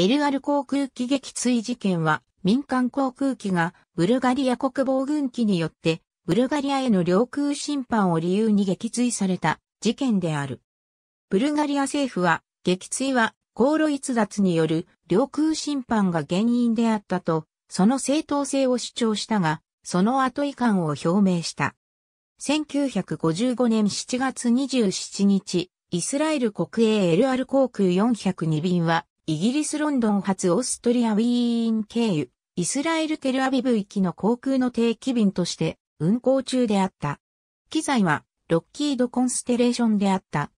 エルアル航空機撃墜事件は、民間航空機がブルガリア国防軍機によって、ブルガリアへの領空侵犯を理由に撃墜された事件である。ブルガリア政府は、撃墜は航路逸脱による領空侵犯が原因であったと、その正当性を主張したが、その後遺憾を表明した。1955年7月27日、イスラエル国営エルアル航空402便は、イギリス・ロンドン発オーストリア・ウィーン経由、イスラエル・テルアビブ行きの航空の定期便として運航中であった。機材はロッキード・コンステレーションであった。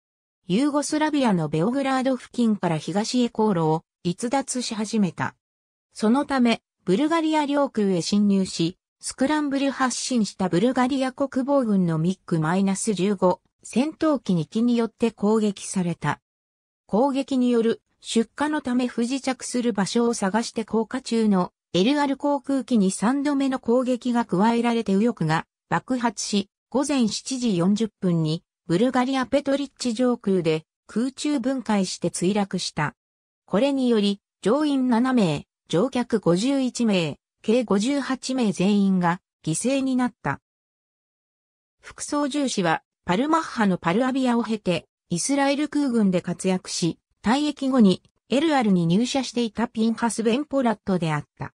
ユーゴスラビアのベオグラード付近から東へ航路を逸脱し始めた。そのため、ブルガリア領空へ侵入し、スクランブル発進したブルガリア国防軍のミック -15 戦闘機2機によって攻撃された。攻撃による出荷のため不時着する場所を探して降下中のエルアル航空機に3度目の攻撃が加えられて右翼が爆発し、午前7時40分にブルガリアペトリッチ上空で空中分解して墜落した。これにより、乗員7名、乗客51名、計58名全員が犠牲になった。副操縦士はパルマッハのパルアビアを経て、イスラエル空軍で活躍し、退役後にエルアルに入社していたピンハス・ベンポラットであった。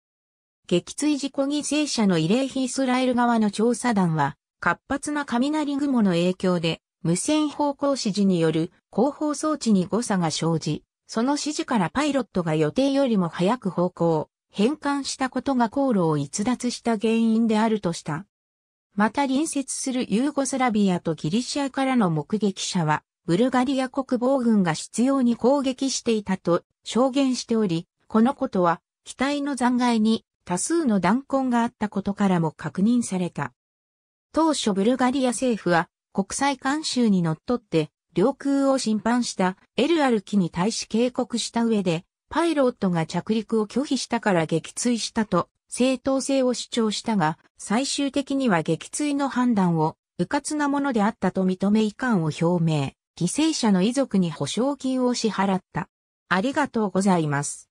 撃墜事故犠牲者の慰霊碑イスラエル側の調査団は、活発な雷雲の影響で、無線方向指示による後方装置に誤差が生じ、その指示からパイロットが予定よりも早く方向を変換したことが航路を逸脱した原因であるとした。また隣接するユーゴスラビアとギリシアからの目撃者は、ブルガリア国防軍が執拗に攻撃していたと証言しており、このことは機体の残骸に多数の弾痕があったことからも確認された。当初ブルガリア政府は国際慣習に則っって領空を侵犯したエルアルに対し警告した上で、パイロットが着陸を拒否したから撃墜したと正当性を主張したが、最終的には撃墜の判断を、迂闊なものであったと認め遺憾を表明。犠牲者の遺族に保証金を支払った。ありがとうございます。